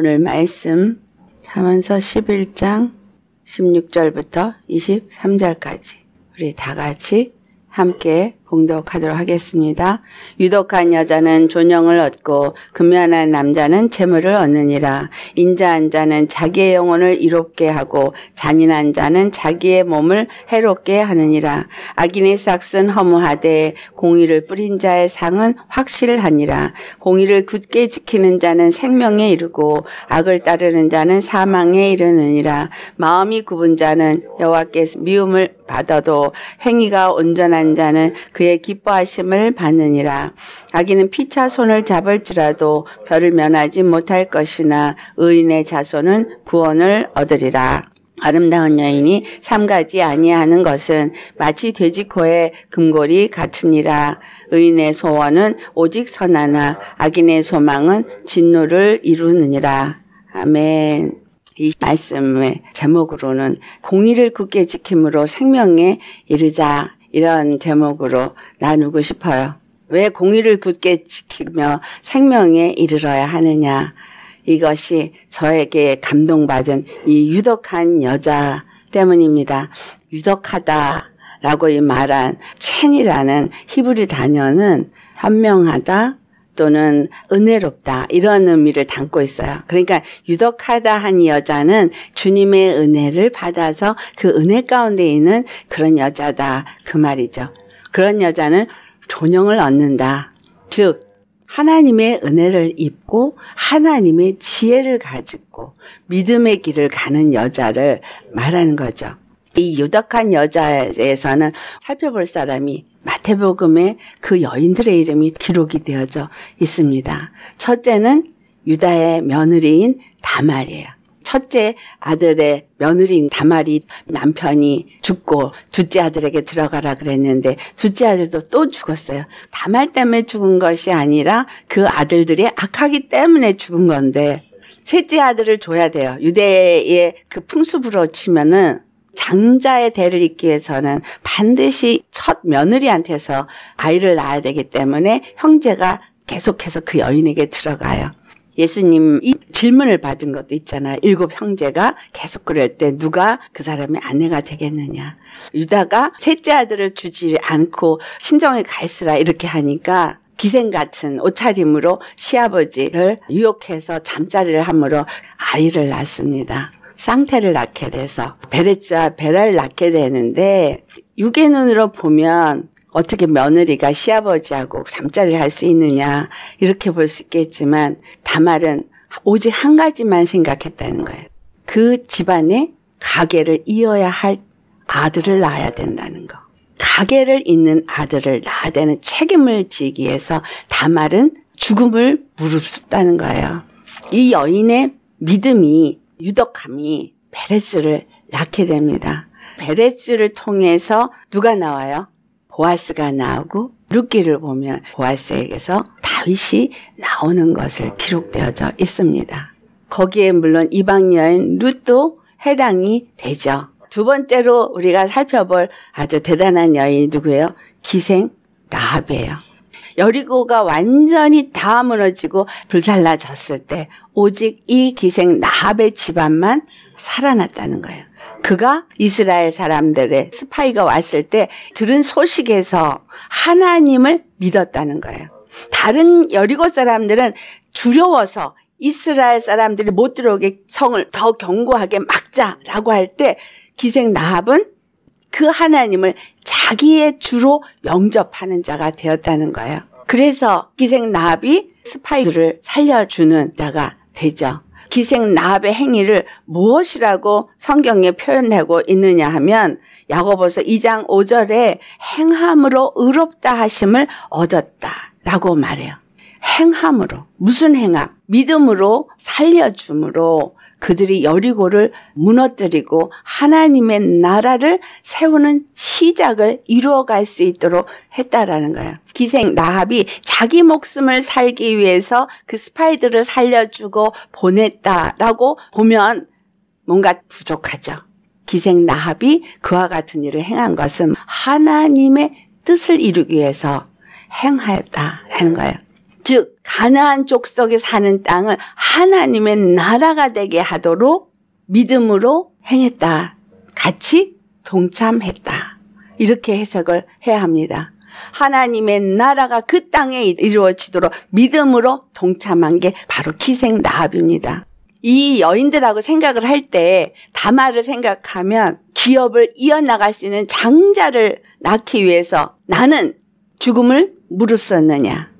오늘 말씀 하면서 11장 16절부터 23절까지 우리 다 같이 함께 봉독하도록 하겠습니다. 유독한 여자는 존영을 얻고 금연한 남자는 재물을 얻느니라. 인자한 자는 자기의 영혼을 이롭게 하고 잔인한 자는 자기의 몸을 해롭게 하느니라. 악인의 싹은 허무하되 공의를 뿌린 자의 상은 확실하니라. 공의를 굳게 지키는 자는 생명에 이르고 악을 따르는 자는 사망에 이르느니라. 마음이 굽은 자는 여호와께 미움을 받아도 행위가 온전한 자는 그의 기뻐하심을 받느니라. 아기는 피차 손을 잡을지라도 별을 면하지 못할 것이나 의인의 자손은 구원을 얻으리라. 아름다운 여인이 삼가지 아니하는 것은 마치 돼지코의 금고리 같으니라. 의인의 소원은 오직 선하나 악인의 소망은 진노를 이루느니라. 아멘. 이 말씀의 제목으로는 공의를 굳게 지킴으로 생명에 이르자 이런 제목으로 나누고 싶어요. 왜 공의를 굳게 지키며 생명에 이르러야 하느냐. 이것이 저에게 감동받은 이유독한 여자 때문입니다. 유독하다 라고 말한 첸이라는 히브리 단어는 현명하다, 또는 은혜롭다 이런 의미를 담고 있어요. 그러니까 유덕하다 한 여자는 주님의 은혜를 받아서 그 은혜 가운데 있는 그런 여자다 그 말이죠. 그런 여자는 존영을 얻는다. 즉 하나님의 은혜를 입고 하나님의 지혜를 가지고 믿음의 길을 가는 여자를 말하는 거죠. 이 유덕한 여자에서는 살펴볼 사람이 마태복음에그 여인들의 이름이 기록이 되어져 있습니다. 첫째는 유다의 며느리인 다말이에요. 첫째 아들의 며느리인 다말이 남편이 죽고 둘째 아들에게 들어가라 그랬는데 둘째 아들도 또 죽었어요. 다말 때문에 죽은 것이 아니라 그 아들들이 악하기 때문에 죽은 건데 셋째 아들을 줘야 돼요. 유대의 그 풍습으로 치면은 장자의 대를 잇기 위해서는 반드시 첫 며느리한테서 아이를 낳아야 되기 때문에 형제가 계속해서 그 여인에게 들어가요. 예수님 이 질문을 받은 것도 있잖아요. 일곱 형제가 계속 그럴 때 누가 그 사람의 아내가 되겠느냐. 유다가 셋째 아들을 주지 않고 친정에 가 있으라 이렇게 하니까 기생 같은 옷차림으로 시아버지를 유혹해서 잠자리를 함으로 아이를 낳습니다. 쌍태를 낳게 돼서 베레자 베라를 낳게 되는데 유의눈으로 보면 어떻게 며느리가 시아버지하고 잠자리를 할 수 있느냐 이렇게 볼 수 있겠지만 다말은 오직 한 가지만 생각했다는 거예요. 그 집안에 가게를 이어야 할 아들을 낳아야 된다는 거. 가게를 잇는 아들을 낳아야 되는 책임을 지기 위해서 다말은 죽음을 무릅쓰다는 거예요. 이 여인의 믿음이 유독 함이 베레스를 낳게 됩니다. 베레스를 통해서 누가 나와요? 보아스가 나오고 루키를 보면 보아스에게서 다윗이 나오는 것을 기록되어져 있습니다. 거기에 물론 이방 여인 룻도 해당이 되죠. 두 번째로 우리가 살펴볼 아주 대단한 여인이 누구예요? 기생 라합이에요. 여리고가 완전히 다 무너지고 불살라졌을 때 오직 이 기생 나합의 집안만 살아났다는 거예요. 그가 이스라엘 사람들의 스파이가 왔을 때 들은 소식에서 하나님을 믿었다는 거예요. 다른 여리고 사람들은 두려워서 이스라엘 사람들이 못 들어오게 성을 더 견고하게 막자라고 할 때 기생 나합은 그 하나님을 자기의 주로 영접하는 자가 되었다는 거예요. 그래서 기생나합 스파이들을 살려주는 자가 되죠. 기생나합의 행위를 무엇이라고 성경에 표현하고 있느냐 하면 야고보서 2장 5절에 행함으로 의롭다 하심을 얻었다라고 말해요. 행함으로 무슨 행함? 믿음으로 살려줌으로 그들이 여리고를 무너뜨리고 하나님의 나라를 세우는 시작을 이루어갈 수 있도록 했다라는 거예요. 기생 나합이 자기 목숨을 살기 위해서 그 스파이들을 살려주고 보냈다라고 보면 뭔가 부족하죠. 기생 나합이 그와 같은 일을 행한 것은 하나님의 뜻을 이루기 위해서 행하였다라는 거예요. 즉 가나안 족속이 사는 땅을 하나님의 나라가 되게 하도록 믿음으로 행했다. 같이 동참했다. 이렇게 해석을 해야 합니다. 하나님의 나라가 그 땅에 이루어지도록 믿음으로 동참한 게 바로 키생 라합입니다. 이 여인들하고 생각을 할 때다마를 생각하면 기업을 이어나갈 수 있는 장자를 낳기 위해서 나는 죽음을 무릅썼느냐.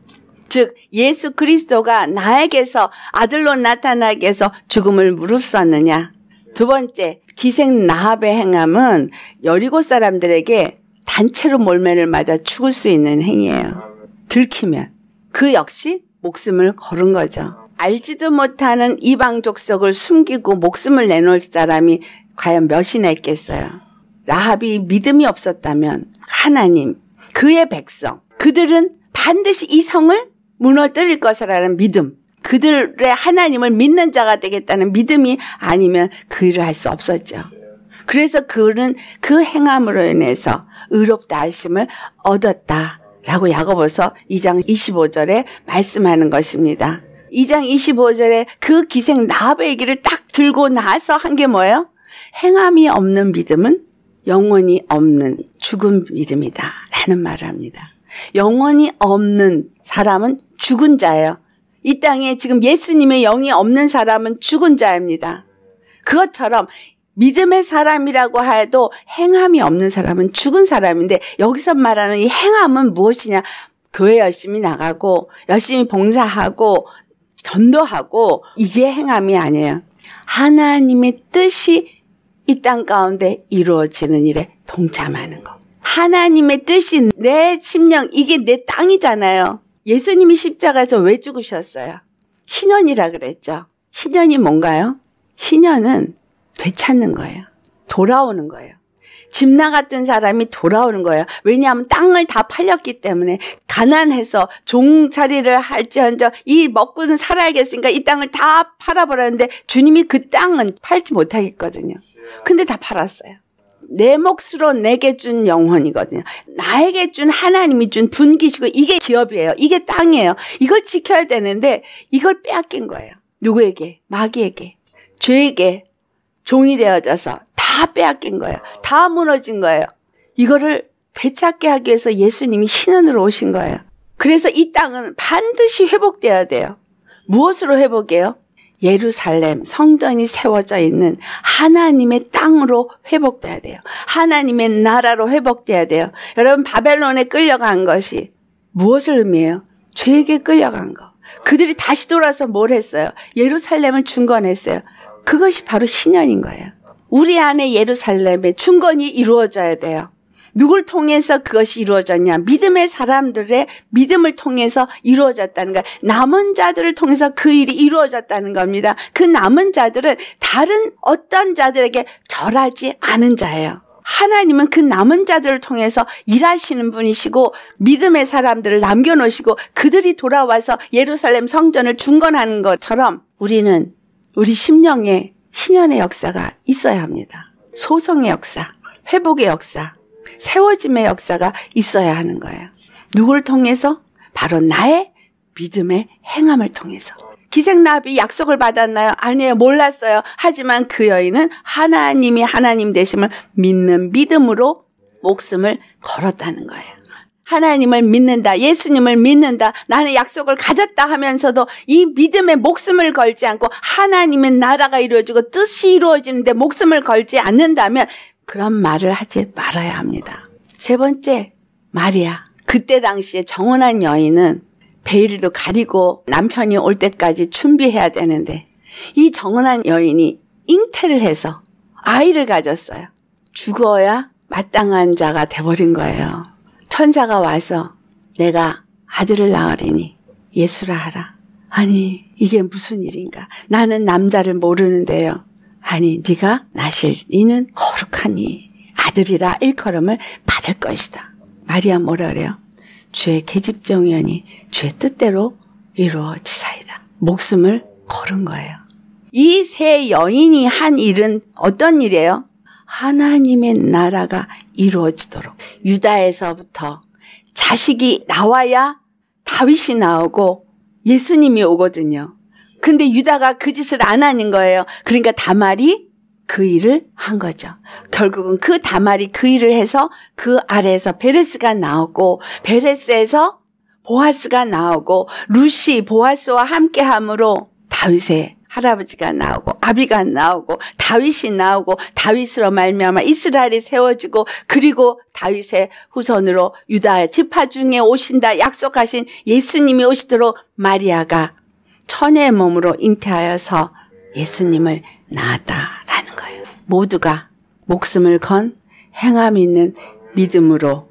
즉 예수 그리스도가 나에게서 아들로 나타나게 해서 죽음을 무릅썼느냐. 두 번째 기생 나합의 행함은 여리고 사람들에게 단체로 몰매를 맞아 죽을 수 있는 행위예요. 들키면 그 역시 목숨을 걸은 거죠. 알지도 못하는 이방 족속을 숨기고 목숨을 내놓을 사람이 과연 몇이나 있겠어요. 라합이 믿음이 없었다면 하나님, 그의 백성, 그들은 반드시 이 성을 무너뜨릴 것이라는 믿음, 그들의 하나님을 믿는 자가 되겠다는 믿음이 아니면 그 일을 할 수 없었죠. 그래서 그는 그 행함으로 인해서 의롭다 하심을 얻었다. 라고 야고보서 2장 25절에 말씀하는 것입니다. 2장 25절에 그 기생 나합의 얘기를 딱 들고 나서 한 게 뭐예요? 행함이 없는 믿음은 영혼이 없는 죽은 믿음이다. 라는 말을 합니다. 영혼이 없는 사람은 죽은 자예요. 이 땅에 지금 예수님의 영이 없는 사람은 죽은 자입니다. 그것처럼 믿음의 사람이라고 해도 행함이 없는 사람은 죽은 사람인데 여기서 말하는 이 행함은 무엇이냐? 교회 열심히 나가고 열심히 봉사하고 전도하고 이게 행함이 아니에요. 하나님의 뜻이 이 땅 가운데 이루어지는 일에 동참하는 거. 하나님의 뜻이 내 심령 이게 내 땅이잖아요. 예수님이 십자가에서 왜 죽으셨어요? 희년이라 그랬죠. 희년이 뭔가요? 희년은 되찾는 거예요. 돌아오는 거예요. 집 나갔던 사람이 돌아오는 거예요. 왜냐하면 땅을 다 팔렸기 때문에 가난해서 종자리를 할지언정 이 먹고는 살아야겠으니까 이 땅을 다 팔아버렸는데 주님이 그 땅은 팔지 못하겠거든요. 근데 다 팔았어요. 내 몫으로 내게 준 영혼이거든요. 나에게 준 하나님이 준 분기시고 이게 기업이에요. 이게 땅이에요. 이걸 지켜야 되는데 이걸 빼앗긴 거예요. 누구에게? 마귀에게. 죄에게 종이 되어져서 다 빼앗긴 거예요. 다 무너진 거예요. 이거를 되찾게 하기 위해서 예수님이 희눈으로 오신 거예요. 그래서 이 땅은 반드시 회복되어야 돼요. 무엇으로 회복해요? 예루살렘 성전이 세워져 있는 하나님의 땅으로 회복돼야 돼요. 하나님의 나라로 회복돼야 돼요. 여러분 바벨론에 끌려간 것이 무엇을 의미해요? 죄에게 끌려간 거. 그들이 다시 돌아서 뭘 했어요? 예루살렘을 중건했어요. 그것이 바로 신년인 거예요. 우리 안에 예루살렘의 중건이 이루어져야 돼요. 누굴 통해서 그것이 이루어졌냐? 믿음의 사람들의 믿음을 통해서 이루어졌다는 거 남은 자들을 통해서 그 일이 이루어졌다는 겁니다. 그 남은 자들은 다른 어떤 자들에게 절하지 않은 자예요. 하나님은 그 남은 자들을 통해서 일하시는 분이시고 믿음의 사람들을 남겨놓으시고 그들이 돌아와서 예루살렘 성전을 중건하는 것처럼 우리는 우리 심령에 희년의 역사가 있어야 합니다. 소성의 역사, 회복의 역사, 세워짐의 역사가 있어야 하는 거예요. 누구를 통해서? 바로 나의 믿음의 행함을 통해서. 기생나비 약속을 받았나요? 아니에요. 몰랐어요. 하지만 그 여인은 하나님이 하나님 되심을 믿는 믿음으로 목숨을 걸었다는 거예요. 하나님을 믿는다. 예수님을 믿는다. 나는 약속을 가졌다 하면서도 이 믿음에 목숨을 걸지 않고 하나님의 나라가 이루어지고 뜻이 이루어지는데 목숨을 걸지 않는다면 그런 말을 하지 말아야 합니다. 세 번째, 말이야. 그때 당시에 정혼한 여인은 베일도 가리고 남편이 올 때까지 준비해야 되는데 이 정혼한 여인이 잉태를 해서 아이를 가졌어요. 죽어야 마땅한 자가 돼버린 거예요. 천사가 와서 내가 아들을 낳으리니 예수라 하라. 아니 이게 무슨 일인가. 나는 남자를 모르는데요. 아니 네가 나실 이는 거룩하니 아들이라 일컬음을 받을 것이다. 마리아 뭐라 그래요? 주의 계집정연이 주 뜻대로 이루어지사이다. 목숨을 걸은 거예요. 이 세 여인이 한 일은 어떤 일이에요? 하나님의 나라가 이루어지도록 유다에서부터 자식이 나와야 다윗이 나오고 예수님이 오거든요. 근데 유다가 그 짓을 안 하는 거예요. 그러니까 다말이 그 일을 한 거죠. 결국은 그 다말이 그 일을 해서 그 아래에서 베레스가 나오고 베레스에서 보아스가 나오고 루시 보아스와 함께 함으로 다윗의 할아버지가 나오고 아비가 나오고 다윗이 나오고 다윗으로 말미암아 이스라엘이 세워지고 그리고 다윗의 후손으로 유다의 지파 중에 오신다 약속하신 예수님이 오시도록 마리아가 천의 몸으로 잉태하여서 예수님을 낳았다라는 거예요. 모두가 목숨을 건 행함 있는 믿음으로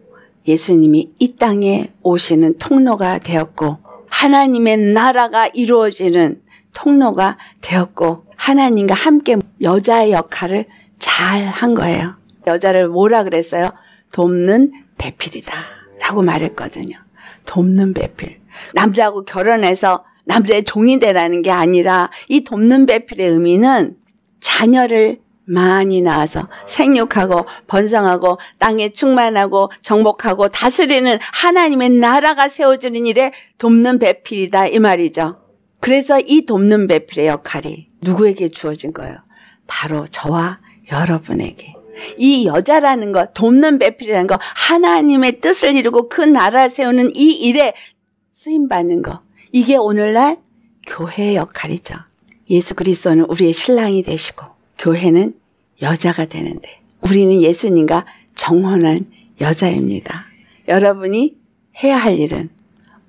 예수님이 이 땅에 오시는 통로가 되었고 하나님의 나라가 이루어지는 통로가 되었고 하나님과 함께 여자의 역할을 잘 한 거예요. 여자를 뭐라 그랬어요? 돕는 배필이다 라고 말했거든요. 돕는 배필. 남자하고 결혼해서 남자의 종이 되라는 게 아니라 이 돕는 배필의 의미는 자녀를 많이 낳아서 생육하고 번성하고 땅에 충만하고 정복하고 다스리는 하나님의 나라가 세워지는 일에 돕는 배필이다 이 말이죠. 그래서 이 돕는 배필의 역할이 누구에게 주어진 거예요? 바로 저와 여러분에게. 이 여자라는 것, 돕는 배필이라는 것, 하나님의 뜻을 이루고 그 나라를 세우는 이 일에 쓰임받는 것. 이게 오늘날 교회의 역할이죠. 예수 그리스도는 우리의 신랑이 되시고 교회는 여자가 되는데 우리는 예수님과 정혼한 여자입니다. 여러분이 해야 할 일은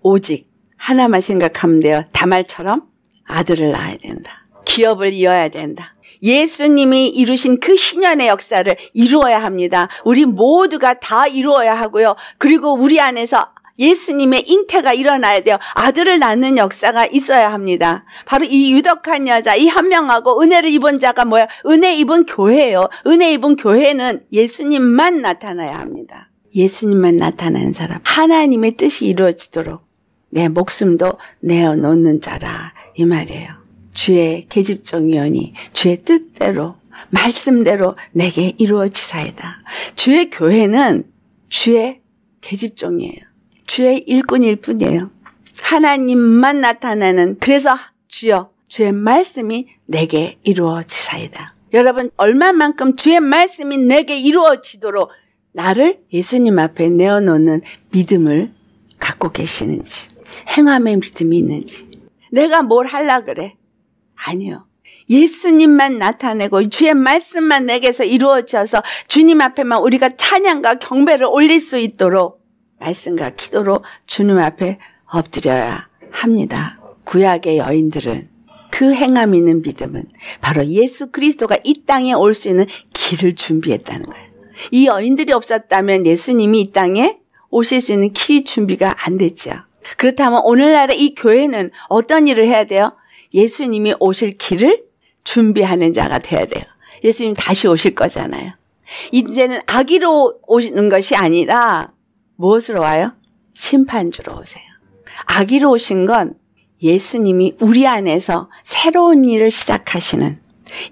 오직 하나만 생각하면 돼요. 다말처럼 아들을 낳아야 된다. 기업을 이어야 된다. 예수님이 이루신 그 희년의 역사를 이루어야 합니다. 우리 모두가 다 이루어야 하고요. 그리고 우리 안에서 예수님의 잉태가 일어나야 돼요. 아들을 낳는 역사가 있어야 합니다. 바로 이 유덕한 여자, 이 한 명하고 은혜를 입은 자가 뭐야? 은혜 입은 교회예요. 은혜 입은 교회는 예수님만 나타나야 합니다. 예수님만 나타난 사람. 하나님의 뜻이 이루어지도록 내 목숨도 내어놓는 자다이 말이에요. 주의 계집종이오니 주의 뜻대로 말씀대로 내게 이루어지사이다. 주의 교회는 주의 계집종이에요. 주의 일꾼일 뿐이에요. 하나님만 나타나는 그래서 주여 주의 말씀이 내게 이루어지사이다. 여러분 얼마만큼 주의 말씀이 내게 이루어지도록 나를 예수님 앞에 내어놓는 믿음을 갖고 계시는지 행함의 믿음이 있는지 내가 뭘 할라 그래 아니요 예수님만 나타내고 주의 말씀만 내게서 이루어져서 주님 앞에만 우리가 찬양과 경배를 올릴 수 있도록 말씀과 기도로 주님 앞에 엎드려야 합니다. 구약의 여인들은 그 행함 있는 믿음은 바로 예수 그리스도가 이 땅에 올 수 있는 길을 준비했다는 거예요. 이 여인들이 없었다면 예수님이 이 땅에 오실 수 있는 길이 준비가 안 됐죠. 그렇다면 오늘날의 이 교회는 어떤 일을 해야 돼요? 예수님이 오실 길을 준비하는 자가 돼야 돼요. 예수님 다시 오실 거잖아요. 이제는 아기로 오시는 것이 아니라 무엇으로 와요? 심판주로 오세요. 아기로 오신 건 예수님이 우리 안에서 새로운 일을 시작하시는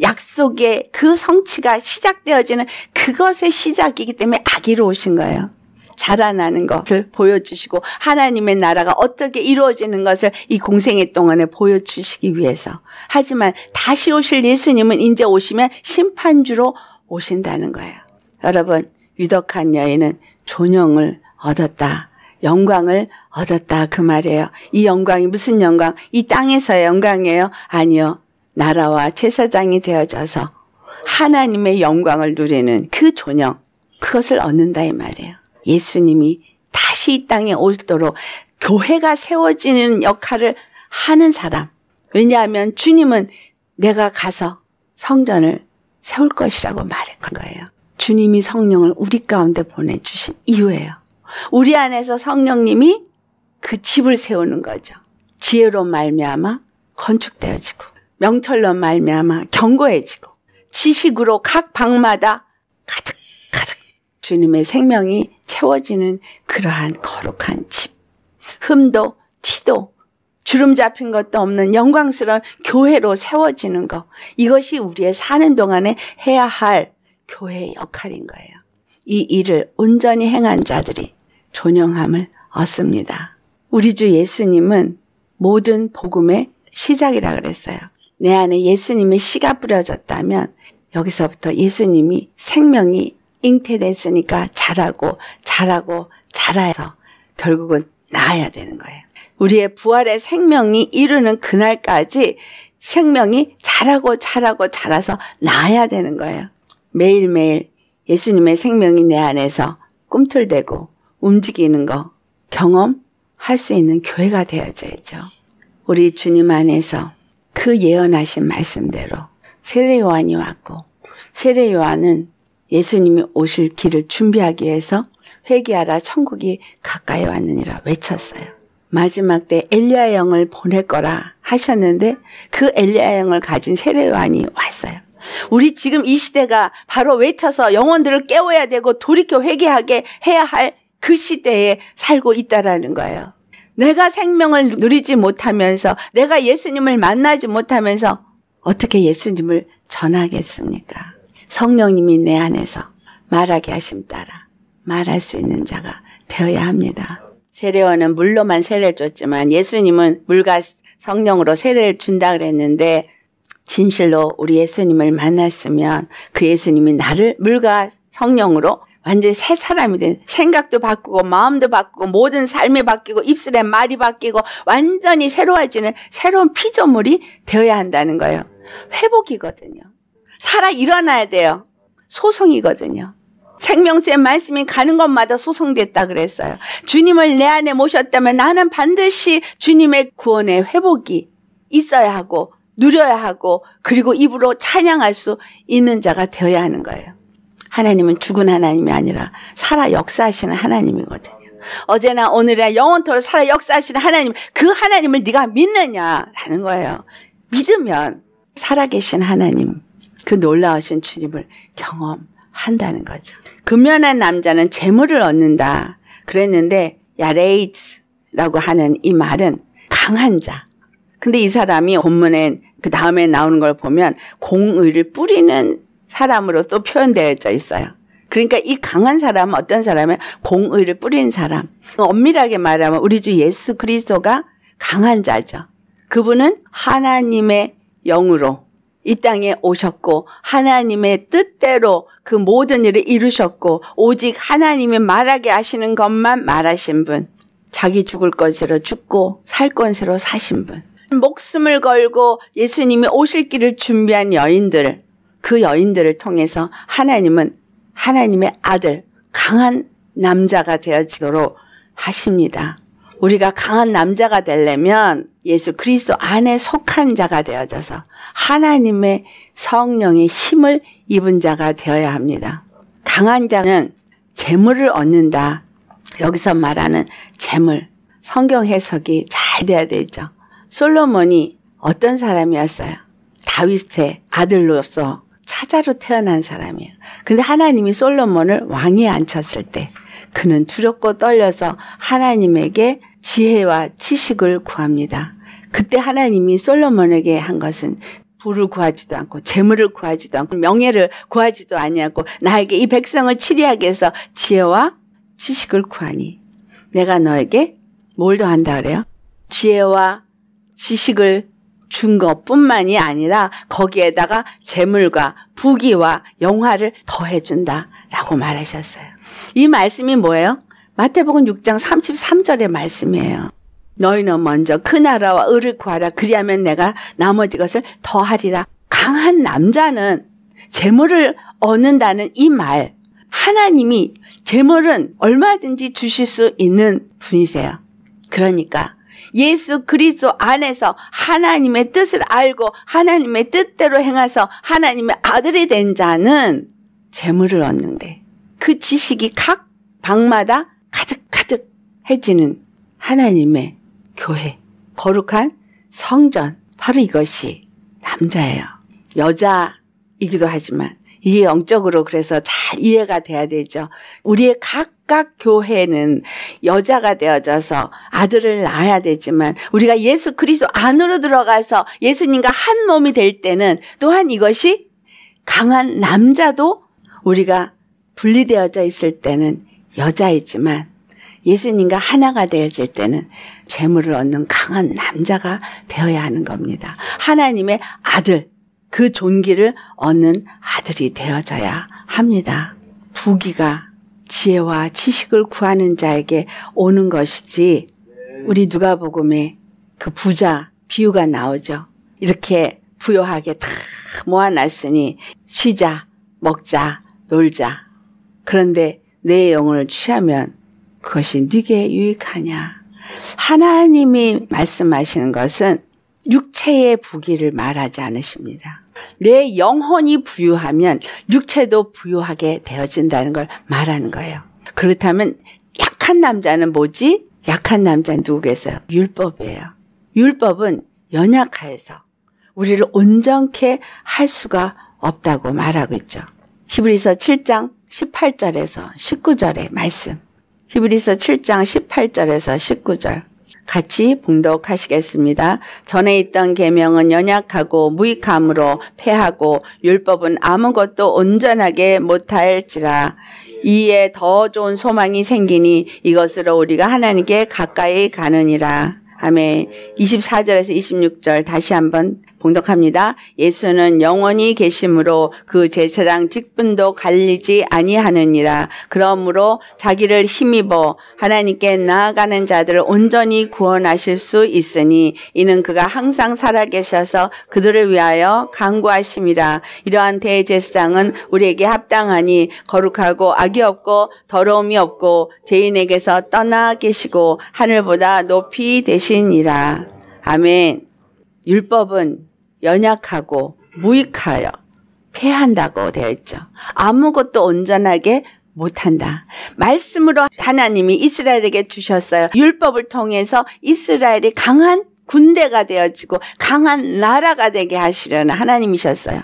약속의 그 성취가 시작되어지는 그것의 시작이기 때문에 아기로 오신 거예요. 자라나는 것을 보여주시고 하나님의 나라가 어떻게 이루어지는 것을 이 공생의 동안에 보여주시기 위해서. 하지만 다시 오실 예수님은 이제 오시면 심판주로 오신다는 거예요. 여러분, 유덕한 여인은 존영을 얻었다. 영광을 얻었다. 그 말이에요. 이 영광이 무슨 영광? 이땅에서 영광이에요? 아니요. 나라와 제사장이 되어져서 하나님의 영광을 누리는 그 존영, 그것을 얻는다. 이 말이에요. 예수님이 다시 이 땅에 오도록 교회가 세워지는 역할을 하는 사람. 왜냐하면 주님은 내가 가서 성전을 세울 것이라고 말했던 거예요. 주님이 성령을 우리 가운데 보내주신 이유예요. 우리 안에서 성령님이 그 집을 세우는 거죠. 지혜로 말미암아 건축되어지고 명철로 말미암아 견고해지고 지식으로 각 방마다 가득 가득 주님의 생명이 채워지는 그러한 거룩한 집. 흠도 티도 주름 잡힌 것도 없는 영광스러운 교회로 세워지는 것. 이것이 우리의 사는 동안에 해야 할 교회의 역할인 거예요. 이 일을 온전히 행한 자들이 존영함을 얻습니다. 우리 주 예수님은 모든 복음의 시작이라 그랬어요. 내 안에 예수님의 씨가 뿌려졌다면 여기서부터 예수님이 생명이 잉태됐으니까 자라고 자라고 자라서 결국은 나아야 되는 거예요. 우리의 부활의 생명이 이루는 그날까지 생명이 자라고 자라고 자라서 나아야 되는 거예요. 매일매일 예수님의 생명이 내 안에서 꿈틀대고 움직이는 거 경험할 수 있는 교회가 되어져야죠. 우리 주님 안에서 그 예언하신 말씀대로 세례 요한이 왔고 세례 요한은 예수님이 오실 길을 준비하기 위해서 회개하라 천국이 가까이 왔느니라 외쳤어요. 마지막 때 엘리야 영을 보낼 거라 하셨는데 그 엘리야 영을 가진 세례 요한이 왔어요. 우리 지금 이 시대가 바로 외쳐서 영혼들을 깨워야 되고 돌이켜 회개하게 해야 할그 시대에 살고 있다라는 거예요. 내가 생명을 누리지 못하면서 내가 예수님을 만나지 못하면서 어떻게 예수님을 전하겠습니까? 성령님이 내 안에서 말하게 하심 따라 말할 수 있는 자가 되어야 합니다. 세례원은 물로만 세례를 줬지만 예수님은 물과 성령으로 세례를 준다 그랬는데 진실로 우리 예수님을 만났으면 그 예수님이 나를 물과 성령으로 완전히 새 사람이 된 생각도 바꾸고 마음도 바꾸고 모든 삶이 바뀌고 입술에 말이 바뀌고 완전히 새로워지는 새로운 피조물이 되어야 한다는 거예요. 회복이거든요. 살아 일어나야 돼요. 소송이거든요. 생명수의 말씀이 가는 것마다 소송됐다 그랬어요. 주님을 내 안에 모셨다면 나는 반드시 주님의 구원의 회복이 있어야 하고 누려야 하고 그리고 입으로 찬양할 수 있는 자가 되어야 하는 거예요. 하나님은 죽은 하나님이 아니라 살아 역사하시는 하나님이거든요. 어제나 오늘이나 영원토록 살아 역사하시는 하나님, 그 하나님을 네가 믿느냐라는 거예요. 믿으면 살아계신 하나님, 그 놀라우신 주님을 경험한다는 거죠. 금연한 남자는 재물을 얻는다 그랬는데 야레이츠라고 하는 이 말은 강한 자. 근데 이 사람이 본문에 그 다음에 나오는 걸 보면 공의를 뿌리는 사람으로 또 표현되어져 있어요. 그러니까 이 강한 사람은 어떤 사람은 공의를 뿌린 사람. 엄밀하게 말하면 우리 주 예수 그리스도가 강한 자죠. 그분은 하나님의 영으로 이 땅에 오셨고 하나님의 뜻대로 그 모든 일을 이루셨고 오직 하나님이 말하게 하시는 것만 말하신 분. 자기 죽을 것으로 죽고 살 것으로 사신 분. 목숨을 걸고 예수님이 오실 길을 준비한 여인들. 그 여인들을 통해서 하나님은 하나님의 아들, 강한 남자가 되어지도록 하십니다. 우리가 강한 남자가 되려면 예수 그리스도 안에 속한 자가 되어져서 하나님의 성령의 힘을 입은 자가 되어야 합니다. 강한 자는 재물을 얻는다. 여기서 말하는 재물. 성경 해석이 잘 돼야 되죠. 솔로몬이 어떤 사람이었어요? 다윗의 아들로서 차자로 태어난 사람이에요. 근데 하나님이 솔로몬을 왕에 앉혔을 때 그는 두렵고 떨려서 하나님에게 지혜와 지식을 구합니다. 그때 하나님이 솔로몬에게 한 것은 부를 구하지도 않고 재물을 구하지도 않고 명예를 구하지도 아니하고 나에게 이 백성을 치리하게 해서 지혜와 지식을 구하니 내가 너에게 뭘 더한다 그래요? 지혜와 지식을 준 것뿐만이 아니라 거기에다가 재물과 부귀와 영화를 더해준다라고 말하셨어요. 이 말씀이 뭐예요? 마태복음 6장 33절의 말씀이에요. 너희는 먼저 큰 나라와 을을 구하라. 그리하면 내가 나머지 것을 더하리라. 강한 남자는 재물을 얻는다는 이 말. 하나님이 재물은 얼마든지 주실 수 있는 분이세요. 그러니까 예수 그리스도 안에서 하나님의 뜻을 알고 하나님의 뜻대로 행하서 하나님의 아들이 된 자는 재물을 얻는데 그 지식이 각 방마다 가득가득해지는 하나님의 교회 거룩한 성전 바로 이것이 남자예요. 여자이기도 하지만 이게 영적으로 그래서 잘 이해가 돼야 되죠. 우리의 각 각각 교회는 여자가 되어져서 아들을 낳아야 되지만 우리가 예수 그리스도 안으로 들어가서 예수님과 한 몸이 될 때는 또한 이것이 강한 남자도 우리가 분리되어져 있을 때는 여자이지만 예수님과 하나가 되어질 때는 재물을 얻는 강한 남자가 되어야 하는 겁니다. 하나님의 아들, 그 존귀를 얻는 아들이 되어져야 합니다. 부귀가 지혜와 지식을 구하는 자에게 오는 것이지 우리 누가복음에 그 부자 비유가 나오죠. 이렇게 부요하게 다 모아놨으니 쉬자, 먹자, 놀자. 그런데 내 영혼을 취하면 그것이 네게 유익하냐. 하나님이 말씀하시는 것은 육체의 부기를 말하지 않으십니다. 내 영혼이 부유하면 육체도 부유하게 되어진다는 걸 말하는 거예요. 그렇다면 약한 남자는 뭐지? 약한 남자는 누구겠어요? 율법이에요. 율법은 연약하여서 우리를 온전케 할 수가 없다고 말하고 있죠. 히브리서 7장 18절에서 19절의 말씀. 히브리서 7장 18절에서 19절. 같이 봉독하시겠습니다. 전에 있던 계명은 연약하고 무익함으로 패하고 율법은 아무것도 온전하게 못할지라 이에 더 좋은 소망이 생기니 이것으로 우리가 하나님께 가까이 가느니라. 아멘. 24절에서 26절 다시 한번 봉독합니다. 예수는 영원히 계심으로 그 제사장 직분도 갈리지 아니하느니라. 그러므로 자기를 힘입어 하나님께 나아가는 자들을 온전히 구원하실 수 있으니 이는 그가 항상 살아계셔서 그들을 위하여 강구하심이라. 이러한 대제사장은 우리에게 합당하니 거룩하고 악이 없고 더러움이 없고 죄인에게서 떠나 계시고 하늘보다 높이 되시니라. 아멘. 율법은 연약하고 무익하여 패한다고 되어 있죠. 아무것도 온전하게 못한다. 말씀으로 하나님이 이스라엘에게 주셨어요. 율법을 통해서 이스라엘이 강한 군대가 되어지고 강한 나라가 되게 하시려는 하나님이셨어요.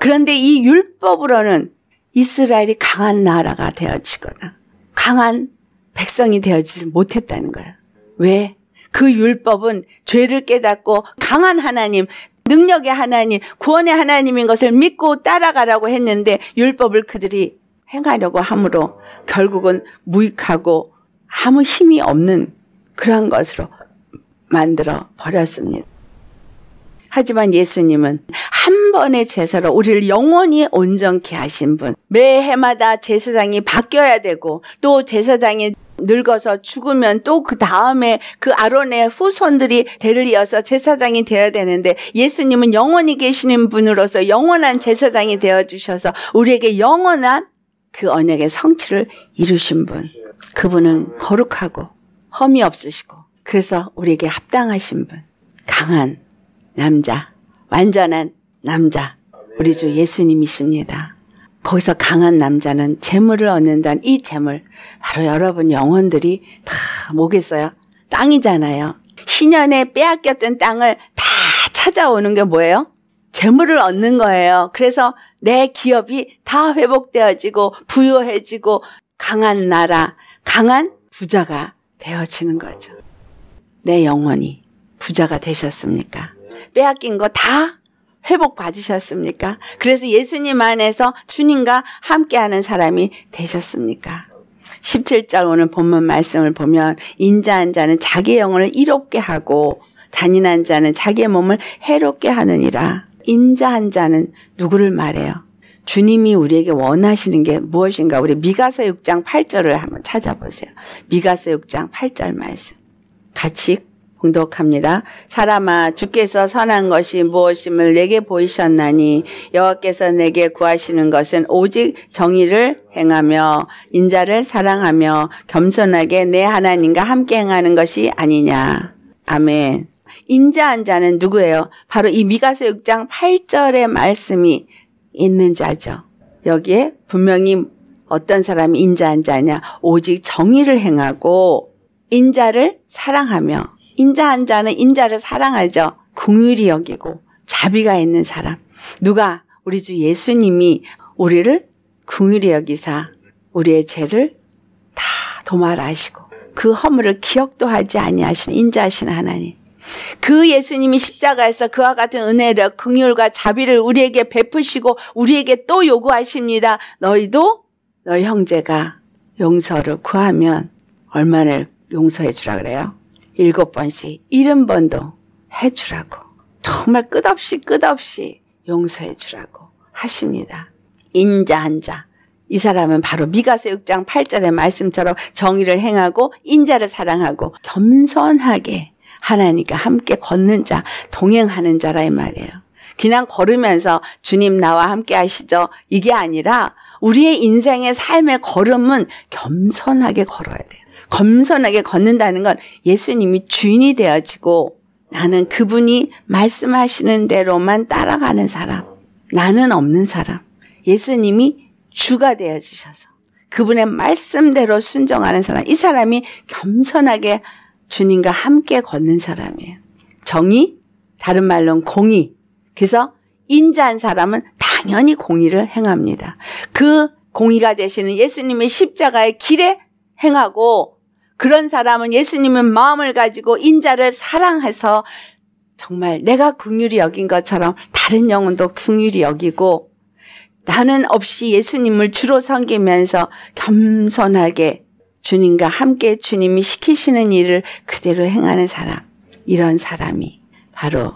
그런데 이 율법으로는 이스라엘이 강한 나라가 되어지거나 강한 백성이 되어지지 못했다는 거예요. 왜? 그 율법은 죄를 깨닫고 강한 하나님, 능력의 하나님, 구원의 하나님인 것을 믿고 따라가라고 했는데 율법을 그들이 행하려고 함으로 결국은 무익하고 아무 힘이 없는 그러한 것으로 만들어 버렸습니다. 하지만 예수님은 한 번의 제사로 우리를 영원히 온전케 하신 분. 매 해마다 제사장이 바뀌어야 되고 또 제사장이 늙어서 죽으면 또 그 다음에 그 아론의 후손들이 대를 이어서 제사장이 되어야 되는데 예수님은 영원히 계시는 분으로서 영원한 제사장이 되어 주셔서 우리에게 영원한 그 언약의 성취를 이루신 분. 그분은 거룩하고 험이 없으시고 그래서 우리에게 합당하신 분. 강한 남자, 완전한 남자, 우리 주 예수님이십니다. 거기서 강한 남자는 재물을 얻는다는 이 재물 바로 여러분 영혼들이 다 뭐겠어요? 땅이잖아요. 희년에 빼앗겼던 땅을 다 찾아오는 게 뭐예요? 재물을 얻는 거예요. 그래서 내 기업이 다 회복되어지고 부유해지고 강한 나라, 강한 부자가 되어지는 거죠. 내 영혼이 부자가 되셨습니까? 빼앗긴 거다 회복 받으셨습니까? 그래서 예수님 안에서 주님과 함께하는 사람이 되셨습니까? 17절 오늘 본문 말씀을 보면 인자한 자는 자기 영혼을 이롭게 하고 잔인한 자는 자기의 몸을 해롭게 하느니라. 인자한 자는 누구를 말해요? 주님이 우리에게 원하시는 게 무엇인가? 우리 미가서 6장 8절을 한번 찾아보세요. 미가서 6장 8절 말씀. 같이 공독합니다. 사람아 주께서 선한 것이 무엇임을 내게 보이셨나니 여호와께서 내게 구하시는 것은 오직 정의를 행하며 인자를 사랑하며 겸손하게 내 하나님과 함께 행하는 것이 아니냐. 아멘. 인자한 자는 누구예요? 바로 이 미가서 6장 8절의 말씀이 있는 자죠. 여기에 분명히 어떤 사람이 인자한 자냐? 오직 정의를 행하고 인자를 사랑하며 인자한 자는 인자를 사랑하죠. 궁유리 여기고 자비가 있는 사람. 누가 우리 주 예수님이 우리를 궁유리 여기사 우리의 죄를 다 도말하시고 그 허물을 기억도 하지 아니하시는 인자하신 하나님. 그 예수님이 십자가에서 그와 같은 은혜를 긍휼과 자비를 우리에게 베푸시고 우리에게 또 요구하십니다. 너희도 너희 형제가 용서를 구하면 얼마나 용서해 주라 그래요? 일곱 번씩, 일흔 번도 해주라고. 정말 끝없이 끝없이 용서해 주라고 하십니다. 인자한 자. 이 사람은 바로 미가서 6장 8절의 말씀처럼 정의를 행하고 인자를 사랑하고 겸손하게 하나님과 함께 걷는 자, 동행하는 자라 이 말이에요. 그냥 걸으면서 주님 나와 함께 하시죠. 이게 아니라 우리의 인생의 삶의 걸음은 겸손하게 걸어야 돼요. 겸손하게 걷는다는 건 예수님이 주인이 되어지고 나는 그분이 말씀하시는 대로만 따라가는 사람. 나는 없는 사람. 예수님이 주가 되어주셔서 그분의 말씀대로 순종하는 사람. 이 사람이 겸손하게 주님과 함께 걷는 사람이에요. 정의, 다른 말로는 공의. 그래서 인자한 사람은 당연히 공의를 행합니다. 그 공의가 되시는 예수님의 십자가의 길에 행하고 그런 사람은 예수님은 마음을 가지고 인자를 사랑해서 정말 내가 궁휼히 여긴 것처럼 다른 영혼도 궁휼히 여기고 나는 없이 예수님을 주로 섬기면서 겸손하게 주님과 함께 주님이 시키시는 일을 그대로 행하는 사람 이런 사람이 바로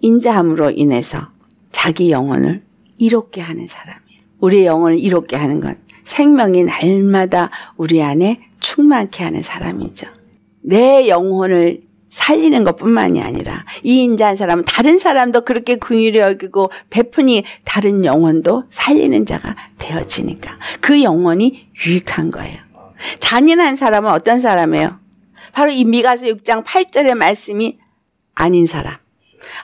인자함으로 인해서 자기 영혼을 이롭게 하는 사람이에요. 우리의 영혼을 이롭게 하는 건 생명이 날마다 우리 안에 충만케 하는 사람이죠. 내 영혼을 살리는 것뿐만이 아니라 이 인자한 사람은 다른 사람도 그렇게 긍휼히 여기고 베푸니 다른 영혼도 살리는 자가 되어지니까 그 영혼이 유익한 거예요. 잔인한 사람은 어떤 사람이에요? 바로 이 미가서 6장 8절의 말씀이 아닌 사람.